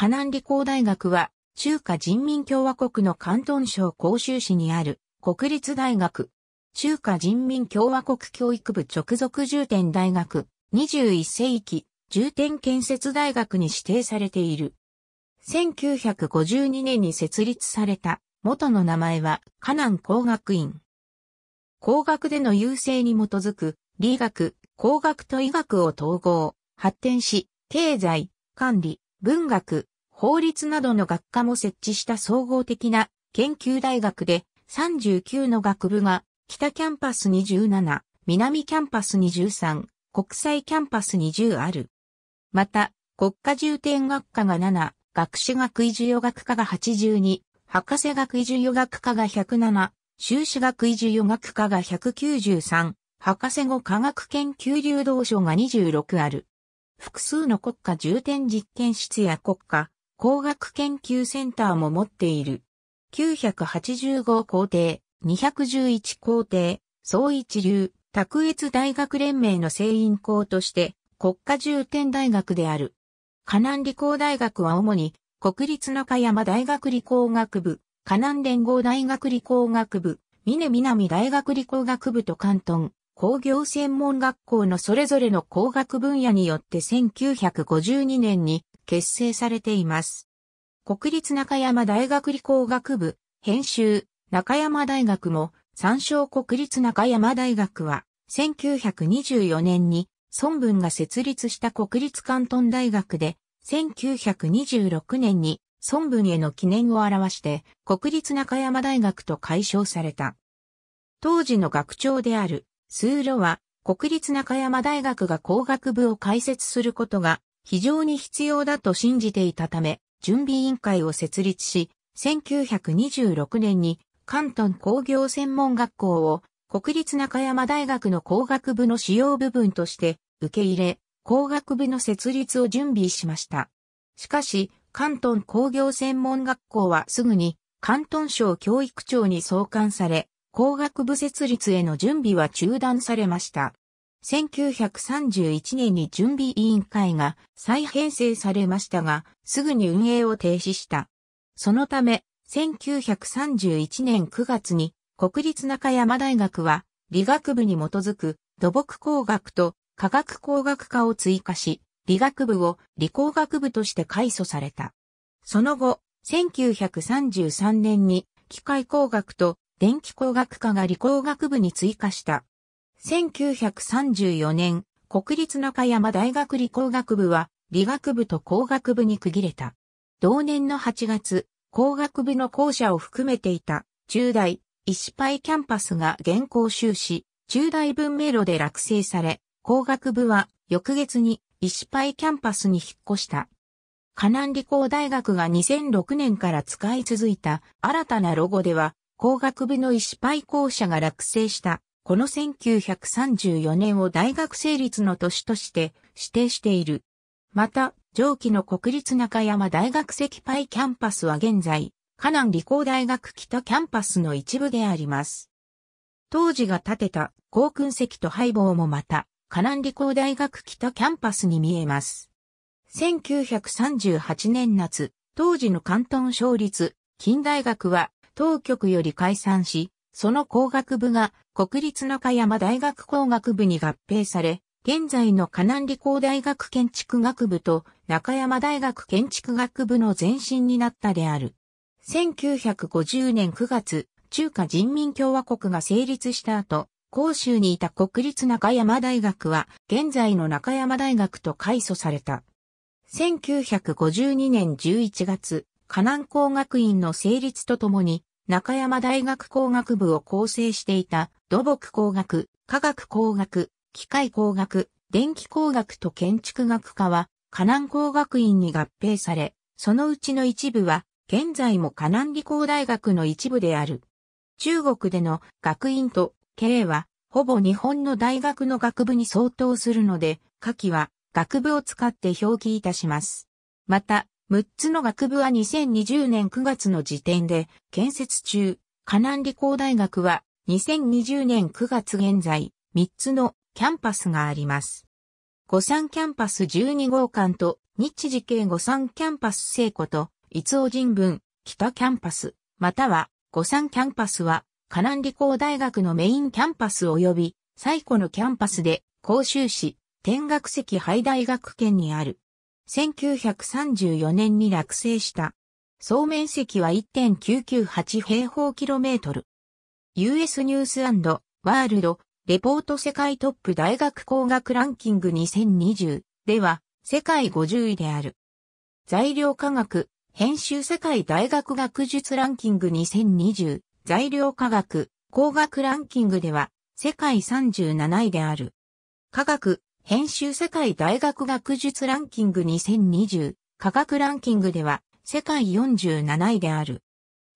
河南理工大学は、中華人民共和国の広東省広州市にある国立大学。中華人民共和国教育部直属重点大学、21世紀重点建設大学に指定されている。1952年に設立された元の名前は河南工学院。工学での優勢に基づく理学、工学と医学を統合、発展し、経済、管理、文学、法律などの学科も設置した総合的な研究大学で39の学部が北キャンパスに17、南キャンパスに13、国際キャンパスに10ある。また、国家重点学科が7、学士学位授与学科が82、博士学位授与学科が107、修士学位授与学科が193、博士後科学研究流動所が26ある。複数の国家重点実験室や国家工学研究センターも持っている。985校庭、211校庭、総一流、卓越大学連盟の聖員校として国家重点大学である。河南理工大学は主に国立中山大学理工学部、河南連合大学理工学部、峰南大学理工学部と関東工業専門学校のそれぞれの工学分野によって1952年に結成されています。国立中山大学理工学部、編集、中山大学も、参照国立中山大学は、1924年に、孫文が設立した国立関東大学で、1926年に、孫文への記念を表して、国立中山大学と解消された。当時の学長である、スーロは、国立中山大学が工学部を開設することが非常に必要だと信じていたため、準備委員会を設立し、1926年に関東工業専門学校を国立中山大学の工学部の使用部分として受け入れ、工学部の設立を準備しました。しかし、関東工業専門学校はすぐに関東省教育庁に創刊され、工学部設立への準備は中断されました。1931年に準備委員会が再編成されましたが、すぐに運営を停止した。そのため、1931年9月に国立中山大学は理学部に基づく土木工学と科学工学科を追加し、理学部を理工学部として改組された。その後、1933年に機械工学と電気工学科が理工学部に追加した。1934年、国立中山大学理工学部は、理学部と工学部に区切れた。同年の8月、工学部の校舎を含めていた、中大、石パイキャンパスが現行収支、中大文明路で落成され、工学部は翌月に石パイキャンパスに引っ越した。河南理工大学が2006年から使い続いた新たなロゴでは、工学部の石パイ校舎が落成したこの1934年を大学成立の年として指定している。また、上記の国立中山大学石パイキャンパスは現在、河南理工大学北キャンパスの一部であります。当時が建てた航空席と配棒もまた、河南理工大学北キャンパスに見えます。1938年夏、当時の関東省立、近大学は当局より解散し、その工学部が国立中山大学工学部に合併され、現在の河南理工大学建築学部と中山大学建築学部の前身になったである。1950年9月、中華人民共和国が成立した後、広州にいた国立中山大学は、現在の中山大学と改組された。1952年11月、河南工学院の成立とともに、中山大学工学部を構成していた土木工学、化学工学、機械工学、電気工学と建築学科は、河南工学院に合併され、そのうちの一部は、現在も河南理工大学の一部である。中国での学院と経営は、ほぼ日本の大学の学部に相当するので、下記は学部を使って表記いたします。また、6つの学部は2020年9月の時点で建設中、河南理工大学は2020年9月現在、3つのキャンパスがあります。五山キャンパス12号館と、日時系五山キャンパス聖子と、伊藤人文、北キャンパス、または五山キャンパスは、河南理工大学のメインキャンパス及び、最古のキャンパスで、甲州市、天学石廃大学圏にある。1934年に落成した。総面積は1.998平方キロメートル。US ニュースワールドレポート世界トップ大学工学ランキング2020では世界50位である。材料科学編集世界大学学術ランキング2020材料科学工学ランキングでは世界37位である。科学編集世界大学学術ランキング2020科学ランキングでは世界47位である。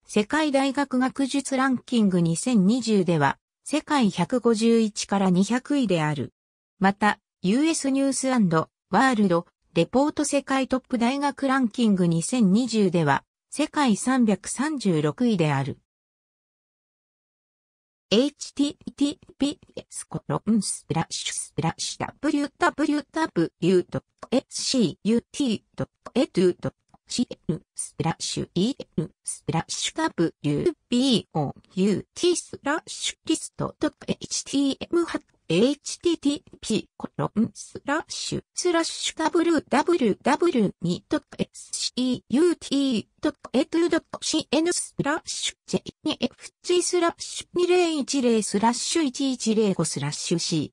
世界大学学術ランキング2020では世界151から200位である。また、US ニュースワールドレポート世界トップ大学ランキング2020では世界336位である。https コロンスラッシュスラッシュ www.scut.edu.cn スラッシュ en スラッシュ wbout スラッシュリスト .htm ハ http コロンスラッシュスラッシュ www2.s http://eu.edu.cn スラッシュ j2fc スラッシュ2010スラッシュ1105スラッシュ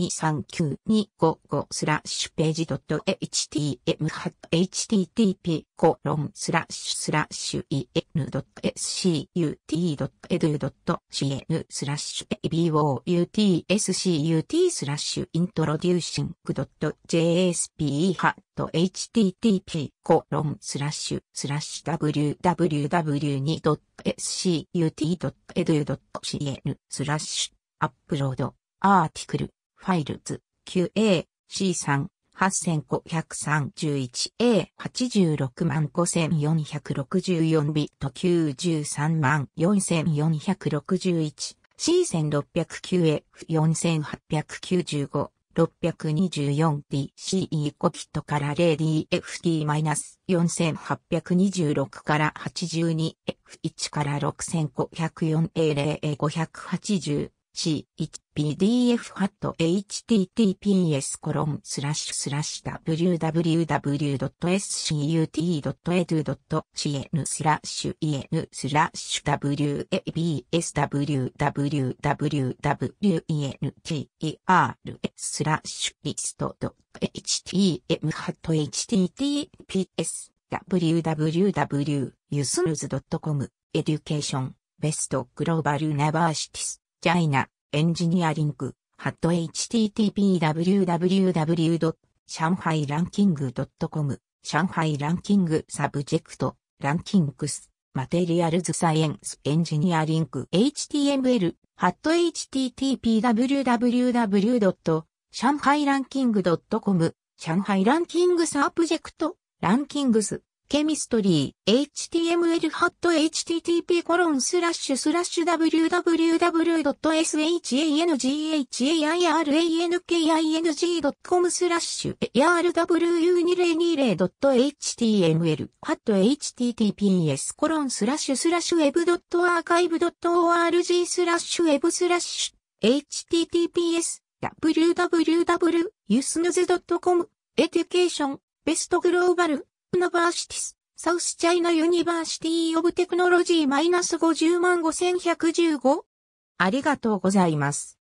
c14332239255 スラッシュページ .htm.http コロンスラッシュスラッシュ en.scut.edu.cn スラッシュ aboutscut スラッシュ introducing.jsp ハ http コロンスラッシュスラッシュ w w w s c u t e d u c n スラッシュアップロードアーティクルファイルズ QA C3 8531A865,464 ビット 934,461C1609F4895 624TC e コキットから 0DFT-4826 から 82F1 から 6504A0A580 c1pdf.https ハットコロンスラッシュスラッシュ www.scut.edu.cn スラッシュ en スラッシュ wabswww.en.ter スラッシュリスト .htm ハット https www.yousnews.com エデュケーションベストグローバルナバーシティス c チャ n ナエ n ジニアリングハット http://www. s h h a a n g i r a n k i n g .com 上海ランキングサブジェクトランキングスマテリアルズサイエンスエンジニアリンク HTML ハット http://www. s h h a a n g i r a n k i n g .com 上海ランキングサブジェクトランキングスケミストリー、html ハット http コロンスラッシュスラッシュ www.shanghairanking.com スラッシュ rw2020.html ハット https コロンスラッシュスラッシュ web.archive.org スラッシュ web スラッシュ https www.usnuz.com エデュケーションベストグローバル Universities, South China University of Technology-5511515 ありがとうございます。